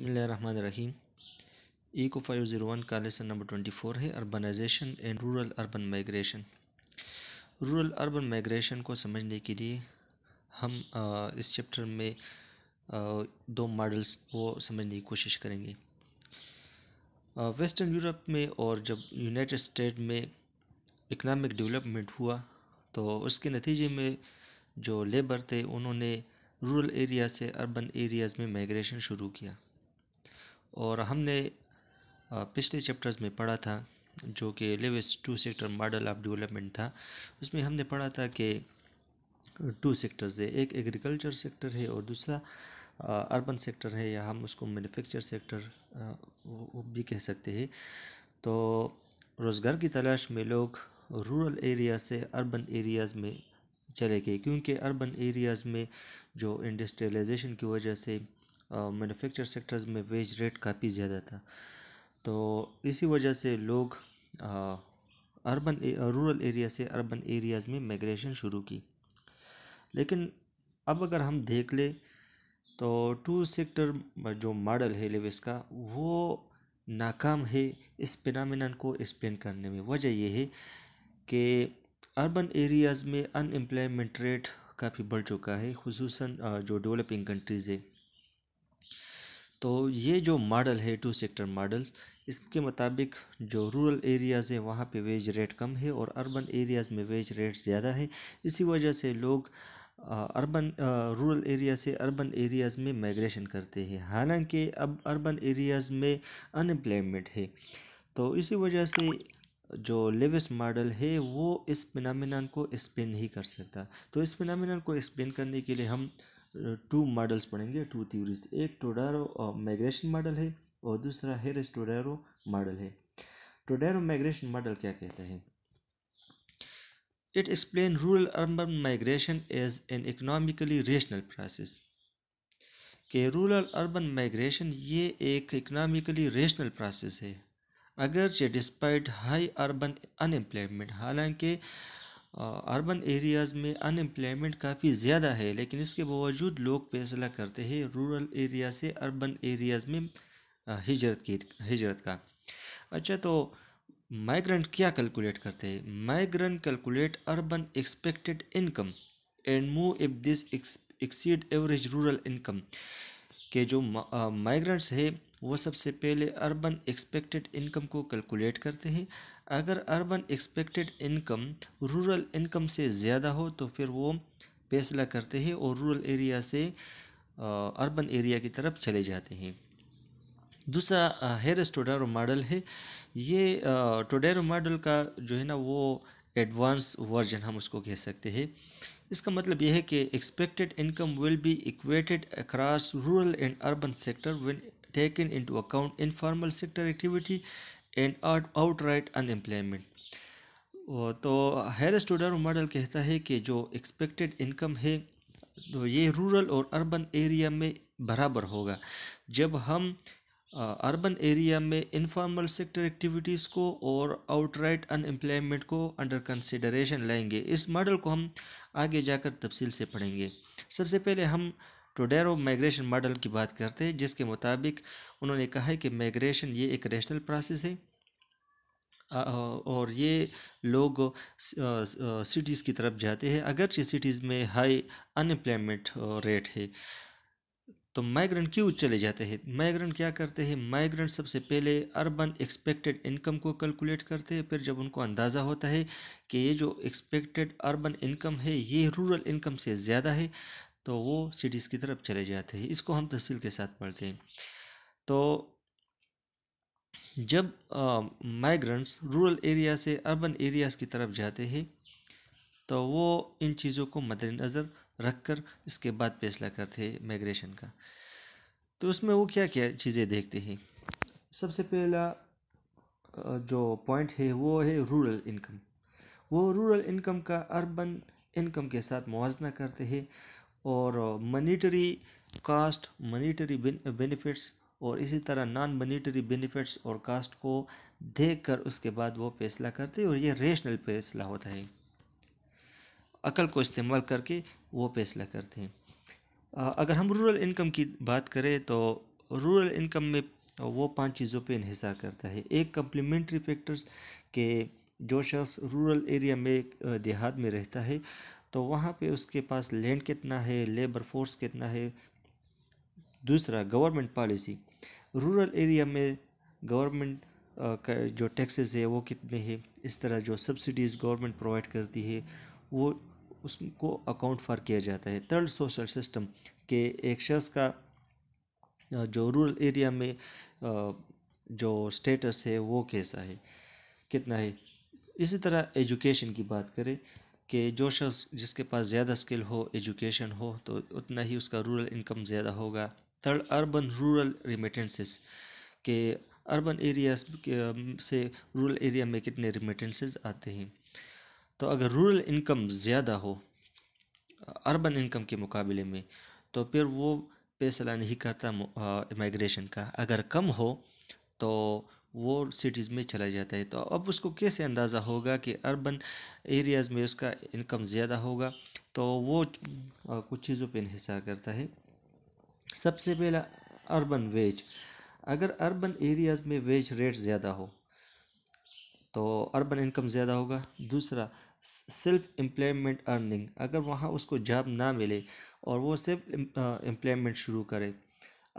बसमीम eco five zero one का lesson number twenty four है urbanization and rural urban migration rural urban migration को समझने के लिए हम इस चैप्टर में दो मॉडल्स वो समझने की कोशिश करेंगे वेस्टर्न यूरोप में और जब यूनाइटेड स्टेट में इकनॉमिक डेवलपमेंट हुआ तो उसके नतीजे में जो लेबर थे उन्होंने रूरल एरिया से अर्बन एरियाज़ में माइग्रेशन शुरू किया और हमने पिछले चैप्टर्स में पढ़ा था जो कि Lewis two sector model of development था उसमें हमने पढ़ा था कि टू सेक्टर्स है एक एग्रीकल्चर सेक्टर है और दूसरा अर्बन सेक्टर है या हम उसको मैन्युफैक्चर सेक्टर वो भी कह सकते हैं तो रोज़गार की तलाश में लोग रूरल एरिया से अर्बन एरियाज़ में चले गए क्योंकि अर्बन एरियाज़ में जो इंडस्ट्रियलाइजेशन की वजह से मैन्युफैक्चर सेक्टर्स में वेज रेट काफ़ी ज़्यादा था तो इसी वजह से लोग अर्बन रूरल एरिया से अर्बन एरियाज़ में माइग्रेशन शुरू की लेकिन अब अगर हम देख ले तो टू सेक्टर जो मॉडल है लेविस का वो नाकाम है इस फिनमिनन को एक्सप्लेन करने में वजह यह है कि अर्बन एरियाज़ में अनएम्प्लॉयमेंट रेट काफ़ी बढ़ चुका है खसूस जो डेवलपिंग कंट्रीज़ है तो ये जो मॉडल है टू सेक्टर मॉडल्स इसके मुताबिक जो रूरल एरियाज़ हैं वहाँ पे वेज रेट कम है और अर्बन एरियाज़ में वेज रेट ज़्यादा है इसी वजह से लोग अर्बन रूरल एरिया से अर्बन एरियाज़ में माइग्रेशन करते हैं हालांकि अब अर्बन एरियाज़ में अनएम्प्लॉयमेंट है तो इसी वजह से जो लेविस मॉडल है वो इस फिनमिनन को एक्सप्लेन नहीं कर सकता तो इस फिनमिनन को एक्सप्लेन करने के लिए हम टू मॉडल्स पढ़ेंगे टू थ्योरीज एक टोडारो माइग्रेशन मॉडल है और दूसरा हेरिस टोडारो मॉडल है टोडारो माइग्रेशन मॉडल क्या कहता है it explain rural urban migration as an economically rational process कि रूरल अर्बन माइग्रेशन ये एक इकोनॉमिकली रेशनल प्रोसेस है अगरचे डिस्पाइट हाई अर्बन अनएम्प्लॉयमेंट हालांकि अर्बन एरियाज़ में अनएम्प्लॉयमेंट काफ़ी ज़्यादा है लेकिन इसके बावजूद लोग फैसला करते हैं रूरल एरिया से अर्बन एरियाज़ में हिजरत की हिजरत का अच्छा तो माइग्रेंट क्या कैलकुलेट करते हैं migrant calculate urban expected income and move if this exceed average rural income के जो माइग्रेंट्स है वो सबसे पहले अर्बन एक्सपेक्टेड इनकम को कैलकुलेट करते हैं अगर urban expected income rural income से ज़्यादा हो तो फिर वो फैसला करते हैं और रूरल एरिया से अर्बन एरिया की तरफ चले जाते हैं दूसरा हेरस टोडारो मॉडल है ये टोडेरो मॉडल का जो है ना वो एडवांस वर्जन हम उसको कह सकते हैं इसका मतलब यह है कि expected income will be equated across rural and urban sector when taken into account informal sector activity and outright unemployment तो हेयर स्टूडर मॉडल कहता है कि जो एक्सपेक्टेड इनकम है तो ये रूरल और अर्बन एरिया में बराबर होगा जब हम अर्बन एरिया में इनफॉर्मल सेक्टर एक्टिविटीज़ को और आउटराइट अनएम्प्लॉयमेंट को अंडर कंसिडरेशन लाएंगे इस मॉडल को हम आगे जाकर तफसील से पढ़ेंगे सबसे पहले हम टोडेरो माइग्रेशन मॉडल की बात करते हैं जिसके मुताबिक उन्होंने कहा है कि माइग्रेशन ये एक रेशनल प्रोसेस है और ये लोग सिटीज़ की तरफ जाते हैं अगरचे सिटीज़ में हाई अनएम्प्लॉयमेंट रेट है तो माइग्रेंट क्यों चले जाते हैं माइग्रेंट क्या करते हैं माइग्रेंट सबसे पहले अर्बन एक्सपेक्टेड इनकम को कैलकुलेट करते हैं फिर जब उनको अंदाज़ा होता है कि ये जो एक्सपेक्टेड अर्बन इनकम है ये रूरल इनकम से ज़्यादा है तो वो सिटीज़ की तरफ चले जाते हैं इसको हम तफसील के साथ पढ़ते हैं तो जब माइग्रेंट्स रूरल एरिया से अर्बन एरियाज़ की तरफ जाते हैं तो वो इन चीज़ों को मद्देनज़र रख कर इसके बाद फैसला करते हैं माइग्रेशन का तो उसमें वो क्या क्या चीज़ें देखते हैं सबसे पहला जो पॉइंट है वो है रूरल इनकम वो रूरल इनकम का अर्बन इनकम के साथ मुवजना करते हैं और मनीटरी कास्ट मनीटरी बेनिफिट्स और इसी तरह नॉन मनीटरी बेनिफिट्स और कास्ट को देख कर उसके बाद वो फैसला करते हैं और ये रेशनल फैसला होता है अकल को इस्तेमाल करके वो फैसला करते हैं अगर हम रूरल इनकम की बात करें तो रूरल इनकम में वो पांच चीज़ों पे इहसार करता है एक कम्प्लीमेंट्री फैक्टर्स के जो शख्स रूरल एरिया में देहात में रहता है तो वहाँ पे उसके पास लैंड कितना है लेबर फोर्स कितना है दूसरा गवर्नमेंट पॉलिसी रूरल एरिया में गवर्नमेंट का जो टैक्सेस है वो कितने हैं इस तरह जो सब्सिडीज़ गवर्नमेंट प्रोवाइड करती है वो उसको अकाउंट फॉर किया जाता है थर्ड सोशल सिस्टम के एक शख्स का जो रूरल एरिया में जो स्टेटस है वो कैसा है कितना है इसी तरह एजुकेशन की बात करें कि जो शख्स जिसके पास ज़्यादा स्किल हो एजुकेशन हो तो उतना ही उसका रूरल इनकम ज़्यादा होगा थर्ड अर्बन रूरल रिमिटेंसेस के अर्बन एरिया से रूरल एरिया में कितने रिमिटेंसेस आते हैं तो अगर रूरल इनकम ज़्यादा हो अर्बन इनकम के मुकाबले में तो फिर वो फैसला नहीं करता इमाइग्रेशन का अगर कम हो तो वो सिटीज़ में चला जाता है तो अब उसको कैसे अंदाज़ा होगा कि अर्बन एरियाज़ में उसका इनकम ज़्यादा होगा तो वो कुछ चीज़ों पर इसार करता है सबसे पहला अर्बन वेज अगर अर्बन एरियाज़ में वेज रेट ज़्यादा हो तो अर्बन इनकम ज़्यादा होगा दूसरा सेल्फ एम्प्लॉयमेंट अर्निंग अगर वहाँ उसको जॉब ना मिले और वो सिर्फ एम्प्लॉयमेंट शुरू करे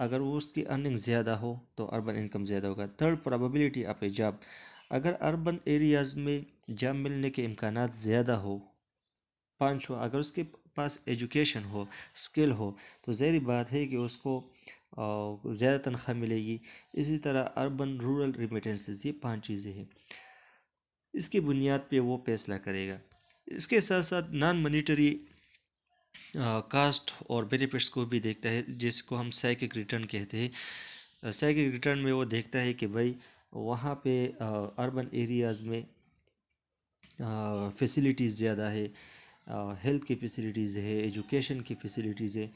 अगर उसकी अर्निंग ज़्यादा हो तो अर्बन इनकम ज़्यादा होगा थर्ड प्रोबेबिलिटी आप जॉब अगर अर्बन एरियाज़ में जॉब मिलने के इम्कान ज़्यादा हो पाँचवा अगर उसके पास एजुकेशन हो स्किल हो तो ज़हरी बात है कि उसको ज़्यादा तनख्वाह मिलेगी इसी तरह अर्बन रूरल रिमिटेंसेस ये पांच चीज़ें हैं इसकी बुनियाद पे वो फैसला करेगा इसके साथ साथ नॉन मनीटरी कास्ट और बेनिफिट्स को भी देखता है जिसको हम साइकिक रिटर्न कहते हैं साइकिक रिटर्न में वो देखता है कि भाई वहाँ पे अर्बन एरियाज़ में फैसिलिटीज़ ज़्यादा है हेल्थ की फैसिलिटीज़ है एजुकेशन की फैसिलिटीज़ है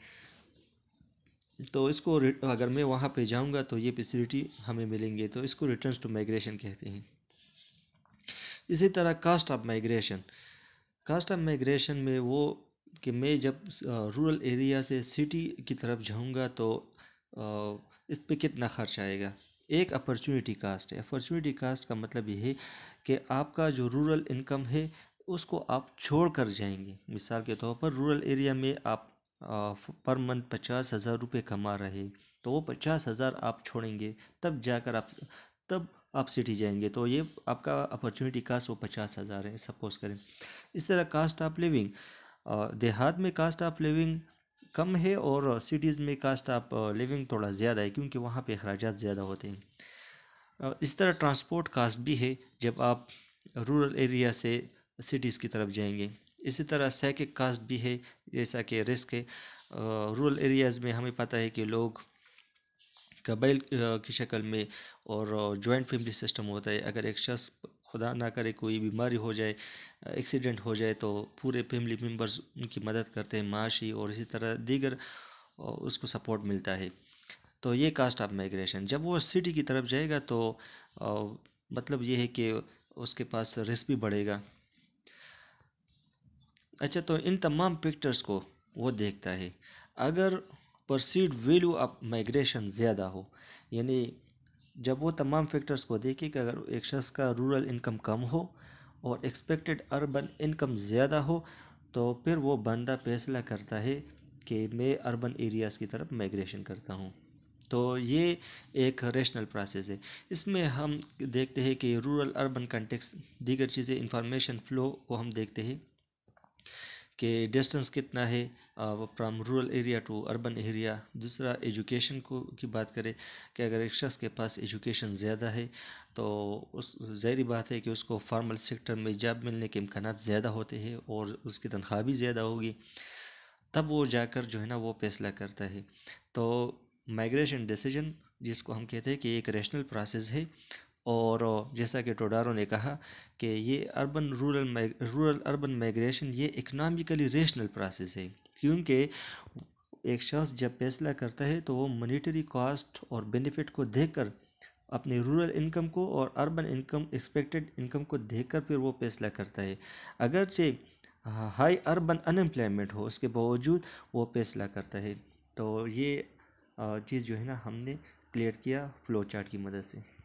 तो इसको अगर मैं वहाँ पे जाऊँगा तो ये फैसिलिटी हमें मिलेंगे तो इसको रिटर्न टू माइग्रेशन कहते हैं इसी तरह cost of migration cost of migration में वो कि मैं जब रूरल एरिया से सिटी की तरफ जाऊंगा तो इस पे कितना खर्च आएगा एक अपॉर्चुनिटी कास्ट है अपॉर्चुनिटी कास्ट का मतलब ये है कि आपका जो रूरल इनकम है उसको आप छोड़ कर जाएंगे मिसाल के तौर पर रूरल एरिया में आप पर मंथ पचास हज़ार रुपये कमा रहे तो वो पचास हज़ार आप छोड़ेंगे तब जाकर आप तब आप सिटी जाएंगे तो ये आपका अपॉर्चुनिटी कास्ट वो पचास हज़ार है सपोज़ करें इस तरह कास्ट ऑफ लिविंग देहात में कास्ट ऑफ लिविंग कम है और सिटीज़ में कास्ट ऑफ लिविंग थोड़ा ज़्यादा है क्योंकि वहाँ पे अखराज ज़्यादा होते हैं इस तरह ट्रांसपोर्ट कास्ट भी है जब आप रूरल एरिया से सिटीज़ की तरफ जाएंगे इसी तरह सैकिक कास्ट भी है जैसा कि रिस्क है रूरल एरियाज़ में हमें पता है कि लोग कबैल की शक्ल में और जॉइंट फैमिली सिस्टम होता है अगर एक शख्स खुदा ना करे कोई बीमारी हो जाए एक्सीडेंट हो जाए तो पूरे फैमिली मेम्बर्स उनकी मदद करते हैं माशी और इसी तरह दीगर उसको सपोर्ट मिलता है तो ये कास्ट ऑफ माइग्रेशन जब वो सिटी की तरफ जाएगा तो मतलब ये है कि उसके पास रिस्क भी बढ़ेगा अच्छा तो इन तमाम पिक्टर्स को वो देखता है अगर परसीड वैल्यू ऑफ माइग्रेशन ज़्यादा हो यानी जब वो तमाम फैक्टर्स को देखे कि अगर एक शख्स का रूरल इनकम कम हो और एक्सपेक्टेड अर्बन इनकम ज़्यादा हो तो फिर वो बंदा फैसला करता है कि मैं अर्बन एरियाज़ की तरफ माइग्रेशन करता हूँ तो ये एक रेशनल प्रोसेस है इसमें हम देखते हैं कि रूरल अर्बन कंटेक्स दीगर चीज़ें इंफॉर्मेशन फ़्लो को हम देखते हैं कि डिस्टेंस कितना है from rural area to urban area दूसरा एजुकेशन को की बात करें कि अगर एक शख्स के पास एजुकेशन ज़्यादा है तो उस जहरी बात है कि उसको फार्मल सेक्टर में जॉब मिलने के इम्कान ज़्यादा होते हैं और उसकी तनख्वाह भी ज़्यादा होगी तब वो जाकर जो है ना वो फैसला करता है तो माइग्रेशन डिसीजन जिसको हम कहते हैं कि एक रेशनल प्रोसेस है और जैसा कि टोडारो ने कहा कि ये urban rural rural urban migration ये इकनॉमिकली रेशनल प्रोसेस है क्योंकि एक शख्स जब फैसला करता है तो वो मोनिटरी कॉस्ट और बेनिफिट को देखकर अपने रूरल इनकम को और अर्बन इनकम एक्सपेक्टेड इनकम को देखकर फिर वो फैसला करता है अगरचे हाई अर्बन अनएम्प्लॉयमेंट हो उसके बावजूद वो फैसला करता है तो ये चीज़ जो है ना हमने क्लियर किया फ्लो चार्ट की मदद से